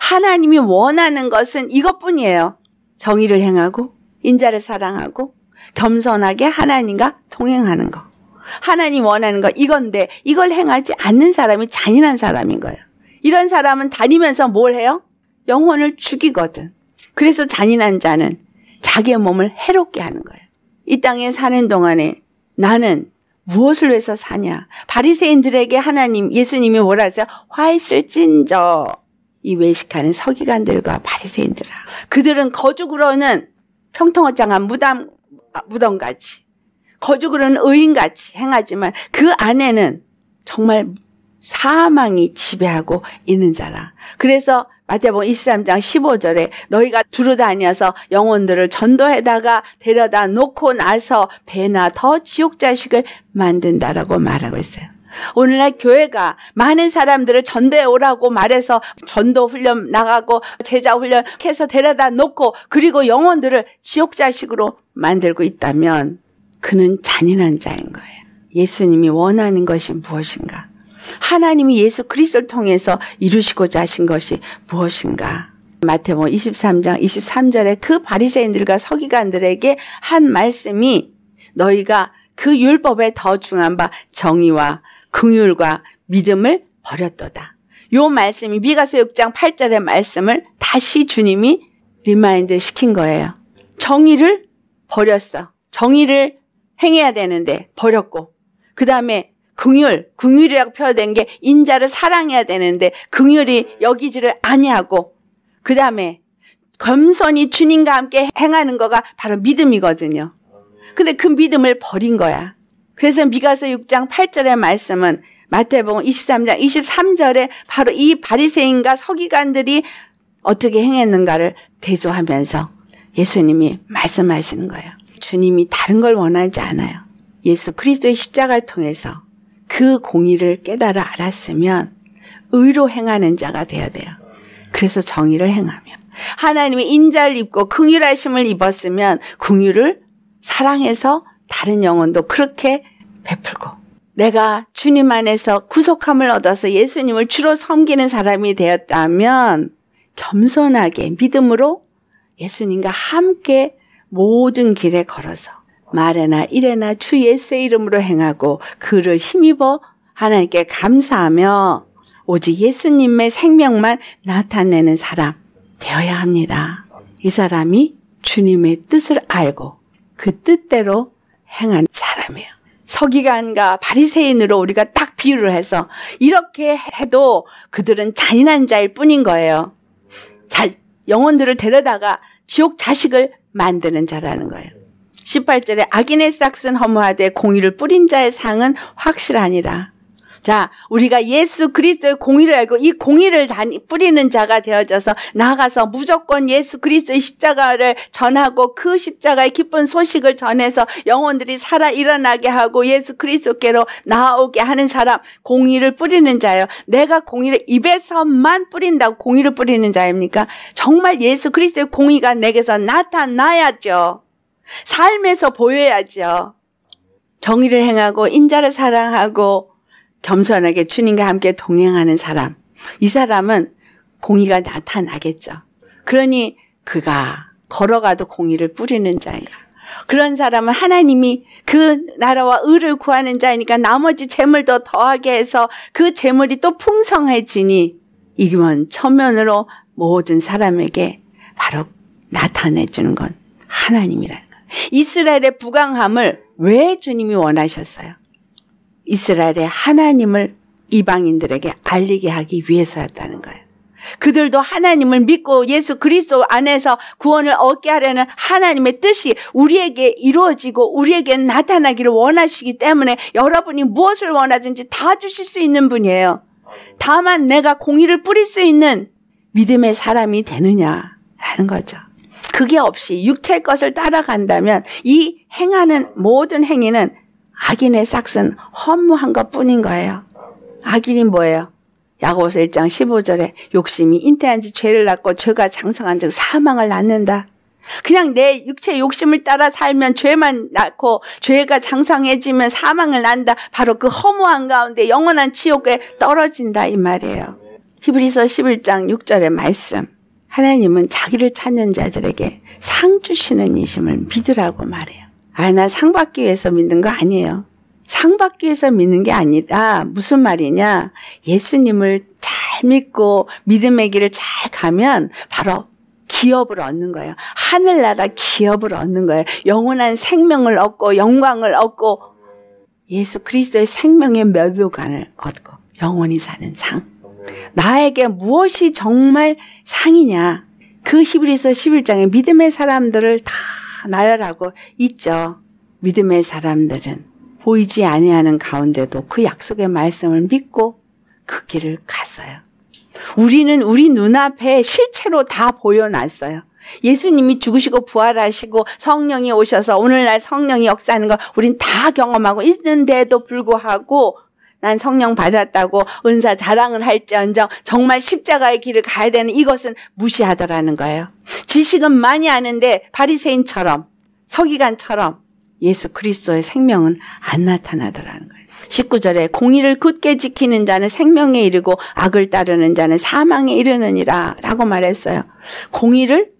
하나님이 원하는 것은 이것뿐이에요. 정의를 행하고 인자를 사랑하고 겸손하게 하나님과 통행하는 거. 하나님 원하는 거 이건데 이걸 행하지 않는 사람이 잔인한 사람인 거예요. 이런 사람은 다니면서 뭘 해요? 영혼을 죽이거든. 그래서 잔인한 자는 자기의 몸을 해롭게 하는 거예요. 이 땅에 사는 동안에 나는 무엇을 위해서 사냐? 바리새인들에게 하나님 예수님이 뭐라 하세요? 화 있을진저 이 외식하는 서기관들과 바리새인들아 그들은 거죽으로는 평통어장한 무담 무덤같이 거죽으로는 의인같이 행하지만 그 안에는 정말 사망이 지배하고 있는 자라. 그래서 마태복음 23장 15절에 너희가 두루 다녀서 영혼들을 전도에다가 데려다 놓고 나서 배나 더 지옥 자식을 만든다라고 말하고 있어요. 오늘날 교회가 많은 사람들을 전도해 오라고 말해서 전도 훈련 나가고 제자 훈련 해서 데려다 놓고 그리고 영혼들을 지옥 자식으로 만들고 있다면 그는 잔인한 자인 거예요. 예수님이 원하는 것이 무엇인가? 하나님이 예수 그리스도를 통해서 이루시고자 하신 것이 무엇인가? 마태복음 23장 23절에 그 바리새인들과 서기관들에게 한 말씀이 너희가 그 율법에 더 중한 바 정의와 긍휼과 믿음을 버렸도다. 요 말씀이 미가서 6장 8절의 말씀을 다시 주님이 리마인드 시킨 거예요. 정의를 버렸어. 정의를 행해야 되는데 버렸고 그 다음에 긍휼, 긍휼이라고 표현된 게 인자를 사랑해야 되는데 긍휼이 여기지를 아니하고 그 다음에 겸손히 주님과 함께 행하는 거가 바로 믿음이거든요. 근데 그 믿음을 버린 거야. 그래서 미가서 6장 8절의 말씀은 마태복음 23장 23절에 바로 이 바리새인과 서기관들이 어떻게 행했는가를 대조하면서 예수님이 말씀하시는 거예요. 주님이 다른 걸 원하지 않아요. 예수 그리스도의 십자가를 통해서 그 공의를 깨달아 알았으면 의로 행하는 자가 되어야 돼요. 그래서 정의를 행하며 하나님의 인자를 입고 긍휼하심을 입었으면 긍휼을 사랑해서 다른 영혼도 그렇게 베풀고 내가 주님 안에서 구속함을 얻어서 예수님을 주로 섬기는 사람이 되었다면 겸손하게 믿음으로 예수님과 함께 모든 길에 걸어서 말에나 일에나 주 예수의 이름으로 행하고 그를 힘입어 하나님께 감사하며 오직 예수님의 생명만 나타내는 사람 되어야 합니다. 이 사람이 주님의 뜻을 알고 그 뜻대로 행한 사람이에요. 서기관과 바리새인으로 우리가 딱 비유를 해서 이렇게 해도 그들은 잔인한 자일 뿐인 거예요. 자, 영혼들을 데려다가 지옥 자식을 만드는 자라는 거예요. 18절에 악인의 싹은 허무하되 공의를 뿌린 자의 상은 확실하니라. 자, 우리가 예수 그리스도의 공의를 알고 이 공의를 다니, 뿌리는 자가 되어져서 나아가서 무조건 예수 그리스도의 십자가를 전하고 그 십자가의 기쁜 소식을 전해서 영혼들이 살아 일어나게 하고 예수 그리스도께로 나오게 하는 사람 공의를 뿌리는 자예요. 내가 공의를 입에서만 뿌린다고 공의를 뿌리는 자입니까? 정말 예수 그리스도의 공의가 내게서 나타나야죠. 삶에서 보여야죠. 정의를 행하고 인자를 사랑하고 겸손하게 주님과 함께 동행하는 사람. 이 사람은 공의가 나타나겠죠. 그러니 그가 걸어가도 공의를 뿌리는 자예 그런 사람은 하나님이 그 나라와 의를 구하는 자이니까 나머지 재물도 더하게 해서 그 재물이 또 풍성해지니 이건 천면으로 모든 사람에게 바로 나타내주는 건 하나님이라는 거예요. 이스라엘의 부강함을 왜 주님이 원하셨어요? 이스라엘의 하나님을 이방인들에게 알리게 하기 위해서였다는 거예요. 그들도 하나님을 믿고 예수 그리스도 안에서 구원을 얻게 하려는 하나님의 뜻이 우리에게 이루어지고 우리에게 나타나기를 원하시기 때문에 여러분이 무엇을 원하든지 다 주실 수 있는 분이에요. 다만 내가 공의를 뿌릴 수 있는 믿음의 사람이 되느냐라는 거죠. 그게 없이 육체의 것을 따라간다면 이 행하는 모든 행위는 악인의 싹은 허무한 것 뿐인 거예요. 악인이 뭐예요? 야고보서 1장 15절에 욕심이 인태한지 죄를 낳고 죄가 장성한 즉 사망을 낳는다. 그냥 내 육체 욕심을 따라 살면 죄만 낳고 죄가 장성해지면 사망을 난다. 바로 그 허무한 가운데 영원한 지옥에 떨어진다 이 말이에요. 히브리서 11장 6절의 말씀. 하나님은 자기를 찾는 자들에게 상 주시는 이심을 믿으라고 말해요. 아, 나 상 받기 위해서 믿는 거 아니에요. 상 받기 위해서 믿는 게 아니라 무슨 말이냐. 예수님을 잘 믿고 믿음의 길을 잘 가면 바로 기업을 얻는 거예요. 하늘나라 기업을 얻는 거예요. 영원한 생명을 얻고 영광을 얻고 예수 그리스도의 생명의 멸류관을 얻고 영원히 사는 상. 나에게 무엇이 정말 상이냐. 그 히브리서 11장에 믿음의 사람들을 다 나열하고 있죠. 믿음의 사람들은 보이지 아니하는 가운데도 그 약속의 말씀을 믿고 그 길을 갔어요. 우리는 우리 눈앞에 실체로 다 보여놨어요. 예수님이 죽으시고 부활하시고 성령이 오셔서 오늘날 성령이 역사하는 걸 우린 다 경험하고 있는데도 불구하고 난 성령 받았다고 은사 자랑을 할지언정 정말 십자가의 길을 가야 되는 이것은 무시하더라는 거예요. 지식은 많이 아는데 바리새인처럼 서기관처럼 예수 그리스도의 생명은 안 나타나더라는 거예요. 19절에 공의를 굳게 지키는 자는 생명에 이르고 악을 따르는 자는 사망에 이르느니라 라고 말했어요. 공의를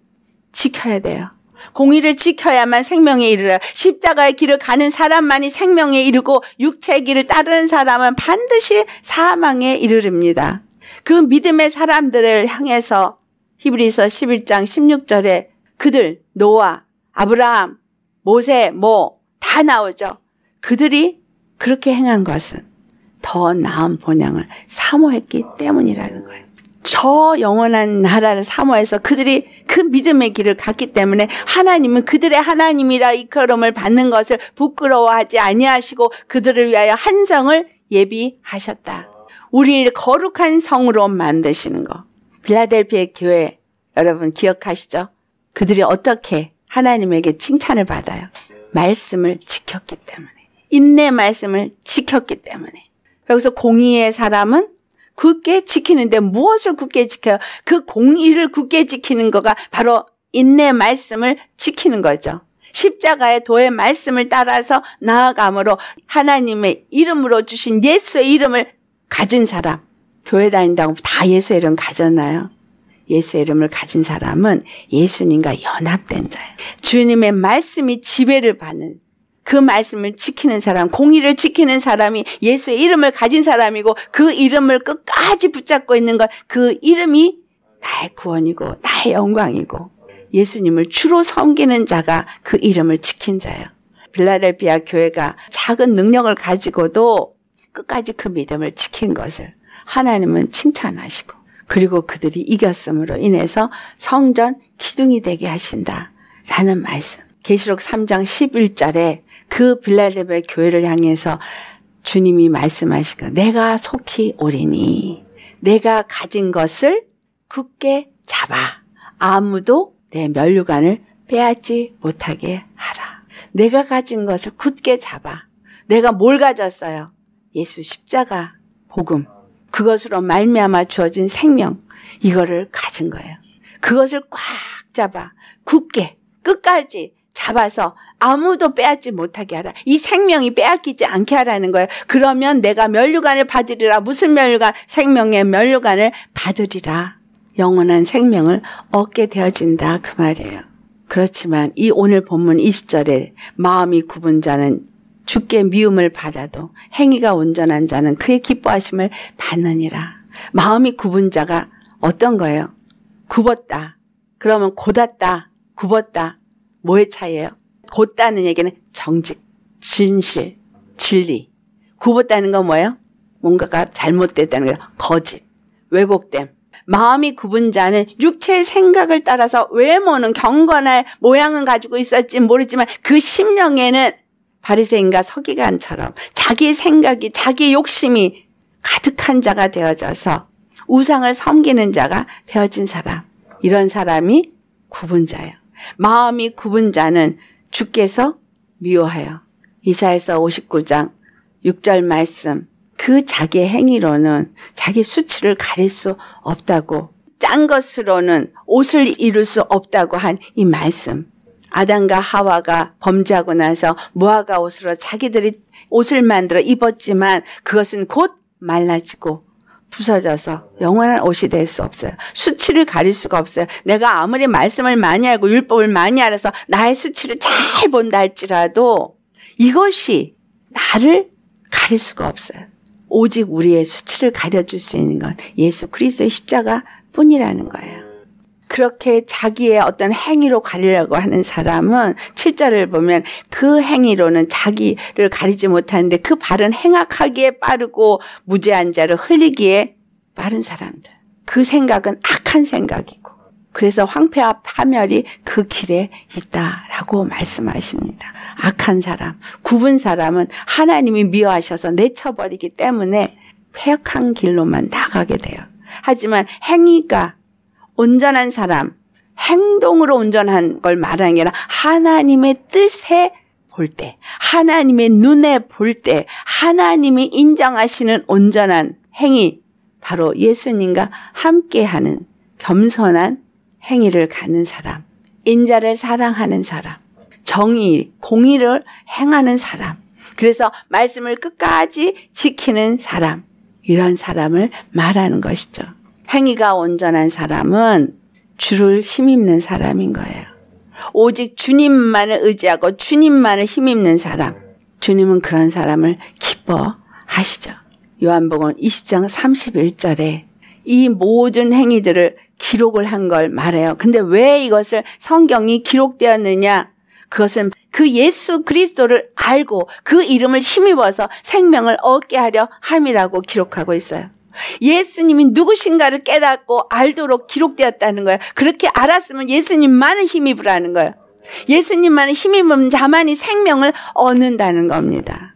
지켜야 돼요. 공의를 지켜야만 생명에 이르라. 십자가의 길을 가는 사람만이 생명에 이르고 육체의 길을 따르는 사람은 반드시 사망에 이르릅니다. 그 믿음의 사람들을 향해서 히브리서 11장 16절에 그들 노아, 아브라함, 모세, 모 다 나오죠. 그들이 그렇게 행한 것은 더 나은 본향을 사모했기 때문이라는 거예요. 저 영원한 나라를 사모해서 그들이 그 믿음의 길을 갔기 때문에 하나님은 그들의 하나님이라 이컬음을 받는 것을 부끄러워하지 아니하시고 그들을 위하여 한 성을 예비하셨다. 우리를 거룩한 성으로 만드시는 거. 빌라델피의 교회 여러분 기억하시죠? 그들이 어떻게 하나님에게 칭찬을 받아요? 말씀을 지켰기 때문에. 인내 말씀을 지켰기 때문에. 여기서 공의의 사람은 굳게 지키는데 무엇을 굳게 지켜요? 그 공의를 굳게 지키는 거가 바로 인내 말씀을 지키는 거죠. 십자가의 도의 말씀을 따라서 나아감으로 하나님의 이름으로 주신 예수의 이름을 가진 사람. 교회 다닌다고 다 예수의 이름 가졌나요? 예수의 이름을 가진 사람은 예수님과 연합된 자예요. 주님의 말씀이 지배를 받는 그 말씀을 지키는 사람, 공의를 지키는 사람이 예수의 이름을 가진 사람이고 그 이름을 끝까지 붙잡고 있는 것, 그 이름이 나의 구원이고 나의 영광이고 예수님을 주로 섬기는 자가 그 이름을 지킨 자예요. 빌라델비아 교회가 작은 능력을 가지고도 끝까지 그 믿음을 지킨 것을 하나님은 칭찬하시고 그리고 그들이 이겼음으로 인해서 성전 기둥이 되게 하신다라는 말씀. 계시록 3장 11절에 그 빌라델의 교회를 향해서 주님이 말씀하시고 내가 속히 오리니 내가 가진 것을 굳게 잡아 아무도 내 면류관을 빼앗지 못하게 하라. 내가 가진 것을 굳게 잡아. 내가 뭘 가졌어요? 예수 십자가 복음. 그것으로 말미암아 주어진 생명 이거를 가진 거예요. 그것을 꽉 잡아 굳게 끝까지 잡아서 아무도 빼앗지 못하게 하라. 이 생명이 빼앗기지 않게 하라는 거예요. 그러면 내가 멸류관을 받으리라. 무슨 멸류관? 생명의 멸류관을 받으리라. 영원한 생명을 얻게 되어진다. 그 말이에요. 그렇지만 이 오늘 본문 20절에 마음이 굽은 자는 죽게 미움을 받아도 행위가 온전한 자는 그의 기뻐하심을 받느니라. 마음이 굽은 자가 어떤 거예요? 굽었다. 그러면 곧았다. 굽었다. 뭐의 차이예요? 곧다는 얘기는 정직, 진실, 진리. 굽었다는 건 뭐예요? 뭔가가 잘못됐다는 거예요. 거짓, 왜곡됨. 마음이 굽은 자는 육체의 생각을 따라서 외모는 경건의 모양은 가지고 있었지 모르지만 그 심령에는 바리새인과 서기관처럼 자기 생각이 자기 욕심이 가득한 자가 되어져서 우상을 섬기는 자가 되어진 사람 이런 사람이 굽은 자예요 마음이 굽은 자는 주께서 미워하여. 이사에서 59장 6절 말씀. 그자기 행위로는 자기 수치를 가릴 수 없다고 짠 것으로는 옷을 이룰 수 없다고 한 이 말씀. 아담과 하와가 범죄하고 나서 무화과 옷으로 자기들이 옷을 만들어 입었지만 그것은 곧 말라지고 부서져서 영원한 옷이 될 수 없어요. 수치를 가릴 수가 없어요. 내가 아무리 말씀을 많이 알고 율법을 많이 알아서 나의 수치를 잘 본다 할지라도 이것이 나를 가릴 수가 없어요. 오직 우리의 수치를 가려줄 수 있는 건 예수 그리스도의 십자가 뿐이라는 거예요. 그렇게 자기의 어떤 행위로 가리려고 하는 사람은 7절을 보면 그 행위로는 자기를 가리지 못하는데 그 발은 행악하기에 빠르고 무죄한 자를 흘리기에 빠른 사람들. 그 생각은 악한 생각이고 그래서 황폐와 파멸이 그 길에 있다라고 말씀하십니다. 악한 사람, 굽은 사람은 하나님이 미워하셔서 내쳐버리기 때문에 폐역한 길로만 나가게 돼요. 하지만 행위가 온전한 사람, 행동으로 온전한 걸 말하는 게 아니라 하나님의 뜻에 볼 때, 하나님의 눈에 볼 때, 하나님이 인정하시는 온전한 행위, 바로 예수님과 함께하는 겸손한 행위를 가는 사람, 인자를 사랑하는 사람, 정의, 공의를 행하는 사람, 그래서 말씀을 끝까지 지키는 사람, 이런 사람을 말하는 것이죠. 행위가 온전한 사람은 주를 힘입는 사람인 거예요. 오직 주님만을 의지하고 주님만을 힘입는 사람. 주님은 그런 사람을 기뻐하시죠. 요한복음 20장 31절에 이 모든 행위들을 기록을 한 걸 말해요. 근데 왜 이것을 성경이 기록되었느냐? 그것은 그 예수 그리스도를 알고 그 이름을 힘입어서 생명을 얻게 하려 함이라고 기록하고 있어요. 예수님이 누구신가를 깨닫고 알도록 기록되었다는 거예요. 그렇게 알았으면 예수님만을 힘입으라는 거예요. 예수님만을 힘입으면 자만이 생명을 얻는다는 겁니다.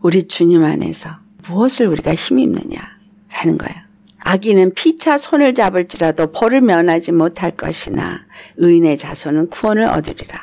우리 주님 안에서 무엇을 우리가 힘입느냐라는 거예요. 아기는 피차 손을 잡을지라도 벌을 면하지 못할 것이나 의인의 자손은 구원을 얻으리라.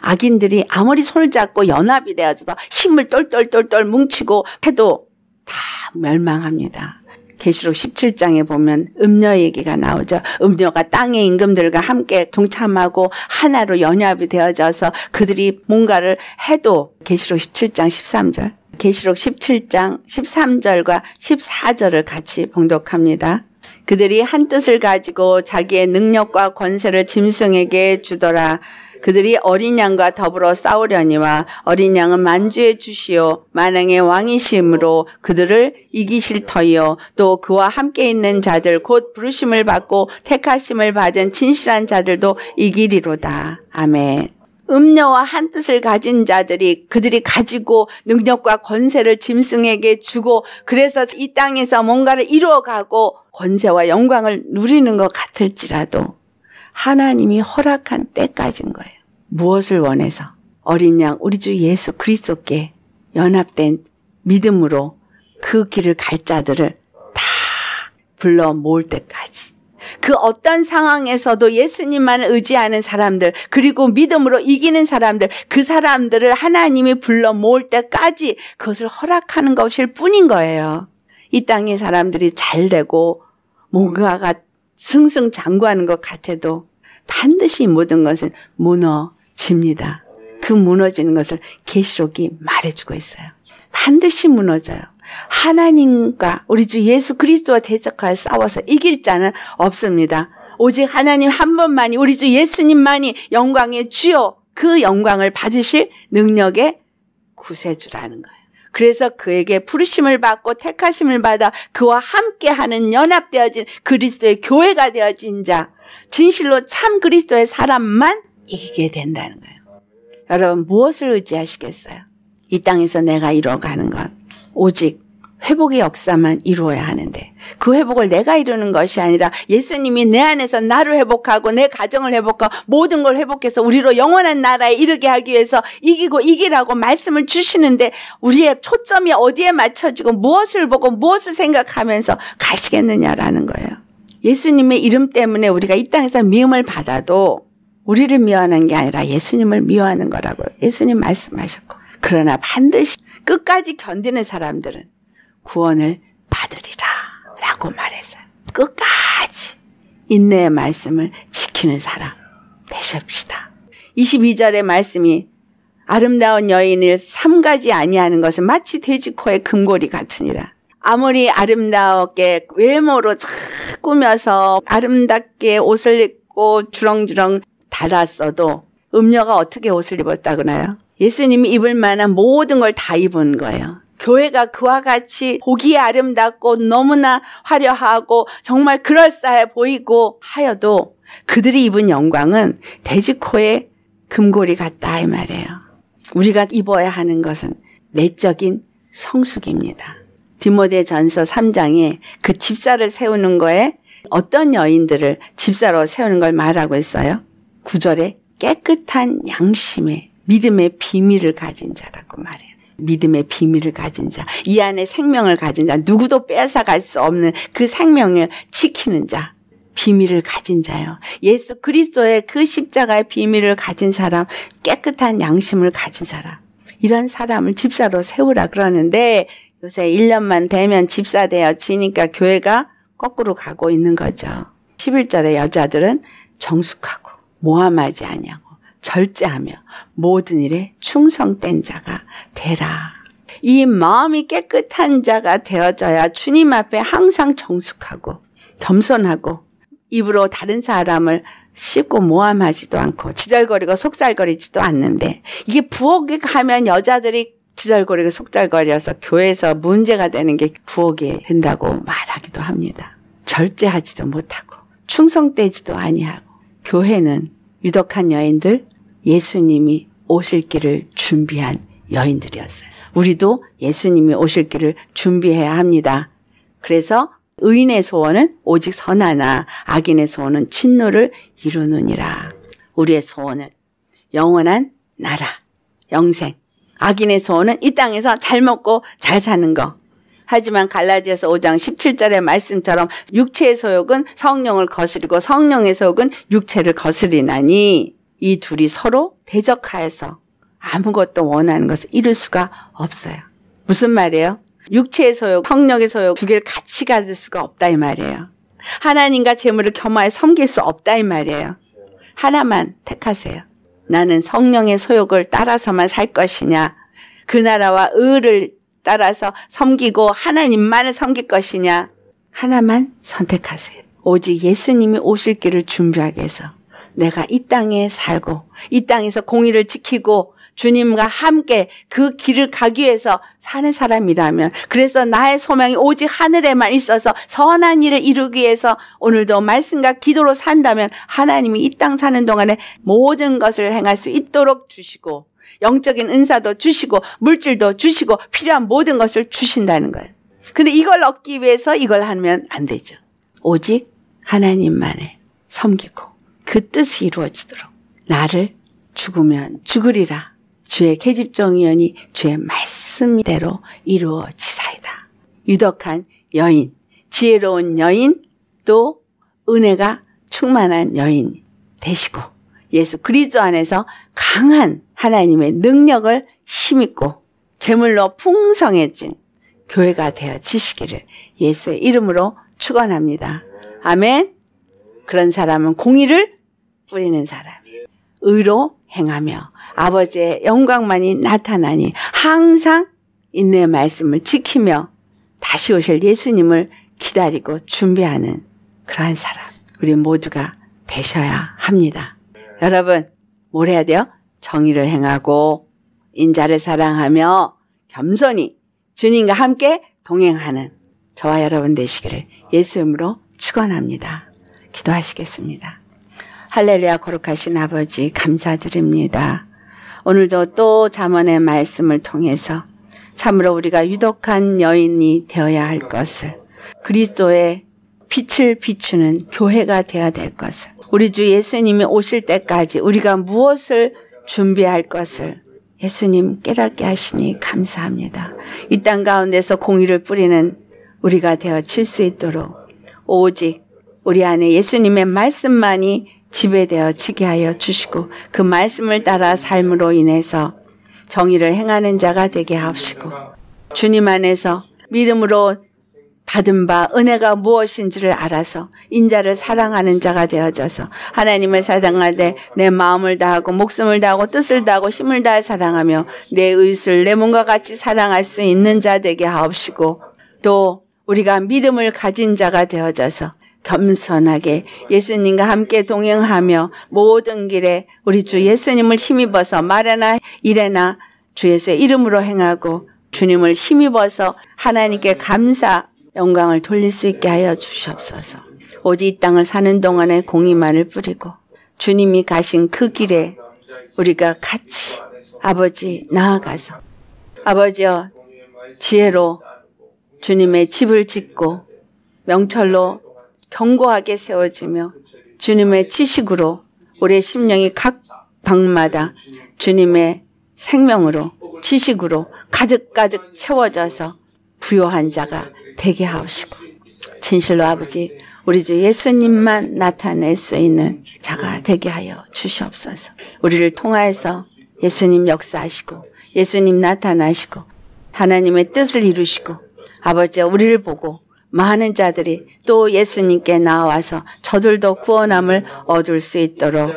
악인들이 아무리 손을 잡고 연합이 되어져서 힘을 똘똘똘똘 뭉치고 해도 다 멸망합니다. 계시록 17장에 보면 음녀 얘기가 나오죠. 음녀가 땅의 임금들과 함께 동참하고 하나로 연합이 되어져서 그들이 뭔가를 해도 계시록 17장 13절. 계시록 17장 13절과 14절을 같이 봉독합니다. 그들이 한 뜻을 가지고 자기의 능력과 권세를 짐승에게 주더라. 그들이 어린 양과 더불어 싸우려니와 어린 양은 만주해 주시오 만왕의 왕이심으로 그들을 이기실 터이요 또 그와 함께 있는 자들 곧 부르심을 받고 택하심을 받은 진실한 자들도 이기리로다. 아멘. 음녀와 한 뜻을 가진 자들이 그들이 가지고 능력과 권세를 짐승에게 주고 그래서 이 땅에서 뭔가를 이루어가고 권세와 영광을 누리는 것 같을지라도 하나님이 허락한 때까지인 거예요. 무엇을 원해서 어린 양 우리 주 예수 그리스도께 연합된 믿음으로 그 길을 갈 자들을 다 불러 모을 때까지 그 어떤 상황에서도 예수님만 의지하는 사람들 그리고 믿음으로 이기는 사람들 그 사람들을 하나님이 불러 모을 때까지 그것을 허락하는 것일 뿐인 거예요. 이 땅의 사람들이 잘 되고 뭔가가 승승장구하는 것 같아도 반드시 모든 것은 무너집니다. 그 무너지는 것을 계시록이 말해주고 있어요. 반드시 무너져요. 하나님과 우리 주 예수 그리스도와 대적하여 싸워서 이길 자는 없습니다. 오직 하나님 한 번만이 우리 주 예수님만이 영광의 주요 그 영광을 받으실 능력의 구세주라는 거예요. 그래서 그에게 부르심을 받고 택하심을 받아 그와 함께하는 연합되어진 그리스도의 교회가 되어진 자 진실로 참 그리스도의 사람만 이기게 된다는 거예요. 여러분 무엇을 의지하시겠어요? 이 땅에서 내가 이뤄가는 건 오직 회복의 역사만 이루어야 하는데 그 회복을 내가 이루는 것이 아니라 예수님이 내 안에서 나를 회복하고 내 가정을 회복하고 모든 걸 회복해서 우리로 영원한 나라에 이르게 하기 위해서 이기고 이기라고 말씀을 주시는데 우리의 초점이 어디에 맞춰지고 무엇을 보고 무엇을 생각하면서 가시겠느냐라는 거예요. 예수님의 이름 때문에 우리가 이 땅에서 미움을 받아도 우리를 미워하는 게 아니라 예수님을 미워하는 거라고 예수님 말씀하셨고 그러나 반드시 끝까지 견디는 사람들은 구원을 받으리라 라고 말했어요. 끝까지 인내의 말씀을 지키는 사람 되십시다. 22절의 말씀이 아름다운 여인을 삼가지 아니하는 것은 마치 돼지코의 금고리 같으니라. 아무리 아름다웠게 외모로 참 꾸며서 아름답게 옷을 입고 주렁주렁 달았어도 음녀가 어떻게 옷을 입었다그나요? 예수님이 입을 만한 모든 걸 다 입은 거예요. 교회가 그와 같이 보기 아름답고 너무나 화려하고 정말 그럴싸해 보이고 하여도 그들이 입은 영광은 돼지코의 금고리 같다 이 말이에요. 우리가 입어야 하는 것은 내적인 성숙입니다. 디모데 전서 3장에 그 집사를 세우는 거에 어떤 여인들을 집사로 세우는 걸 말하고 있어요. 9절에 깨끗한 양심의 믿음의 비밀을 가진 자라고 말해요. 믿음의 비밀을 가진 자. 이 안에 생명을 가진 자. 누구도 뺏어갈 수 없는 그 생명을 지키는 자. 비밀을 가진 자요. 예수 그리스도의 그 십자가의 비밀을 가진 사람, 깨끗한 양심을 가진 사람. 이런 사람을 집사로 세우라 그러는데 요새 1년만 되면 집사되어 지니까 교회가 거꾸로 가고 있는 거죠. 11절의 여자들은 정숙하고 모함하지 아니하고 절제하며 모든 일에 충성된 자가 되라. 이 마음이 깨끗한 자가 되어져야 주님 앞에 항상 정숙하고 겸손하고 입으로 다른 사람을 씹고 모함하지도 않고 지절거리고 속살거리지도 않는데 이게 부엌에 가면 여자들이 투잘거리고 속잘거려서 교회에서 문제가 되는 게 부엌이 된다고 말하기도 합니다. 절제하지도 못하고 충성되지도 아니하고 교회는 유덕한 여인들 예수님이 오실 길을 준비한 여인들이었어요. 우리도 예수님이 오실 길을 준비해야 합니다. 그래서 의인의 소원은 오직 선하나 악인의 소원은 친노를 이루느니라. 우리의 소원은 영원한 나라, 영생, 악인의 소원은 이 땅에서 잘 먹고 잘 사는 거. 하지만 갈라지에서 5장 17절의 말씀처럼 육체의 소욕은 성령을 거스리고 성령의 소욕은 육체를 거스리나니 이 둘이 서로 대적하여서 아무것도 원하는 것을 이룰 수가 없어요. 무슨 말이에요? 육체의 소욕, 성령의 소욕 두 개를 같이 가질 수가 없다 이 말이에요. 하나님과 재물을 겸하여 섬길 수 없다 이 말이에요. 하나만 택하세요. 나는 성령의 소욕을 따라서만 살 것이냐? 그 나라와 의를 따라서 섬기고 하나님만을 섬길 것이냐? 하나만 선택하세요. 오직 예수님이 오실 길을 준비하게 해서 내가 이 땅에 살고 이 땅에서 공의를 지키고 주님과 함께 그 길을 가기 위해서 사는 사람이라면 그래서 나의 소명이 오직 하늘에만 있어서 선한 일을 이루기 위해서 오늘도 말씀과 기도로 산다면 하나님이 이 땅 사는 동안에 모든 것을 행할 수 있도록 주시고 영적인 은사도 주시고 물질도 주시고 필요한 모든 것을 주신다는 거예요. 근데 이걸 얻기 위해서 이걸 하면 안 되죠. 오직 하나님만을 섬기고 그 뜻이 이루어지도록 나를 죽으면 죽으리라 주의 계집정의언이 주의 말씀대로 이루어지사이다. 유덕한 여인, 지혜로운 여인, 또 은혜가 충만한 여인 되시고 예수 그리스도 안에서 강한 하나님의 능력을 힘입고 제물로 풍성해진 교회가 되어지시기를 예수의 이름으로 축원합니다. 아멘. 그런 사람은 공의를 뿌리는 사람, 이에요 의로 행하며 아버지의 영광만이 나타나니 항상 인내 의 말씀을 지키며 다시 오실 예수님을 기다리고 준비하는 그러한 사람 우리 모두가 되셔야 합니다. 여러분 뭘 해야 돼요? 정의를 행하고 인자를 사랑하며 겸손히 주님과 함께 동행하는 저와 여러분 되시기를 예수 이름으로 축원합니다. 기도하시겠습니다. 할렐루야 거룩하신 아버지 감사드립니다. 오늘도 또 자문의 말씀을 통해서 참으로 우리가 유독한 여인이 되어야 할 것을 그리스도의 빛을 비추는 교회가 되어야 될 것을 우리 주 예수님이 오실 때까지 우리가 무엇을 준비할 것을 예수님 깨닫게 하시니 감사합니다. 이 땅 가운데서 공의를 뿌리는 우리가 되어 칠 수 있도록 오직 우리 안에 예수님의 말씀만이 지배되어지게 하여 주시고 그 말씀을 따라 삶으로 인해서 정의를 행하는 자가 되게 하옵시고 주님 안에서 믿음으로 받은 바 은혜가 무엇인지를 알아서 인자를 사랑하는 자가 되어져서 하나님을 사랑하되 내 마음을 다하고 목숨을 다하고 뜻을 다하고 힘을 다해 사랑하며 내 의술 내 몸과 같이 사랑할 수 있는 자 되게 하옵시고 또 우리가 믿음을 가진 자가 되어져서 겸손하게 예수님과 함께 동행하며 모든 길에 우리 주 예수님을 힘입어서 말에나 일에나 주 예수의 이름으로 행하고 주님을 힘입어서 하나님께 감사 영광을 돌릴 수 있게 하여 주시옵소서. 오직 이 땅을 사는 동안에 공의만을 뿌리고 주님이 가신 그 길에 우리가 같이 아버지 나아가서 아버지여 지혜로 주님의 집을 짓고 명철로 견고하게 세워지며 주님의 지식으로 우리의 심령이 각 방마다 주님의 생명으로 지식으로 가득가득 채워져서 부요한 자가 되게 하옵시고 진실로 아버지 우리 주 예수님만 나타낼 수 있는 자가 되게 하여 주시옵소서 우리를 통하여서 예수님 역사하시고 예수님 나타나시고 하나님의 뜻을 이루시고 아버지와 우리를 보고 많은 자들이 또 예수님께 나와서 저들도 구원함을 얻을 수 있도록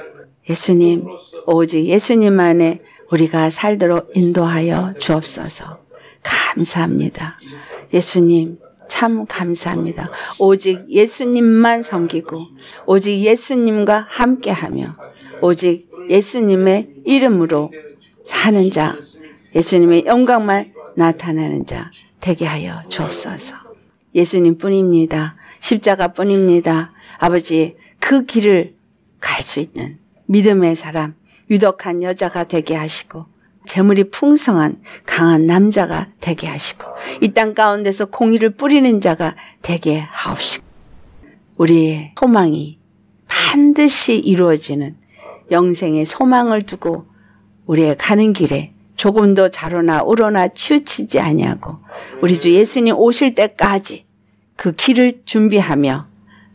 예수님, 오직 예수님 만의 우리가 살도록 인도하여 주옵소서. 감사합니다. 예수님, 참 감사합니다. 오직 예수님만 섬기고, 오직 예수님과 함께하며, 오직 예수님의 이름으로 사는 자, 예수님의 영광만 나타나는 자 되게 하여 주옵소서. 예수님뿐입니다. 십자가뿐입니다. 아버지 그 길을 갈 수 있는 믿음의 사람, 유덕한 여자가 되게 하시고 재물이 풍성한 강한 남자가 되게 하시고 이 땅 가운데서 공의를 뿌리는 자가 되게 하옵시고 우리의 소망이 반드시 이루어지는 영생의 소망을 두고 우리의 가는 길에 조금 도 자로나 우러나 치우치지 아니하고 우리 주 예수님 오실 때까지 그 길을 준비하며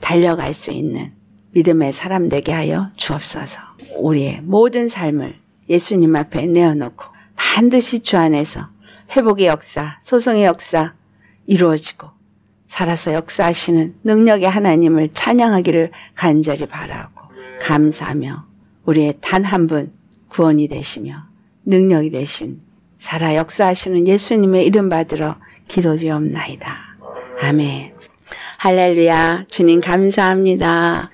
달려갈 수 있는 믿음의 사람 되게 하여 주옵소서. 우리의 모든 삶을 예수님 앞에 내어놓고 반드시 주 안에서 회복의 역사, 소송의 역사 이루어지고 살아서 역사하시는 능력의 하나님을 찬양하기를 간절히 바라고 감사하며 우리의 단 한 분 구원이 되시며 능력이 되신 살아 역사하시는 예수님의 이름 받으러 기도드리옵나이다. 아멘. 할렐루야. 주님 감사합니다.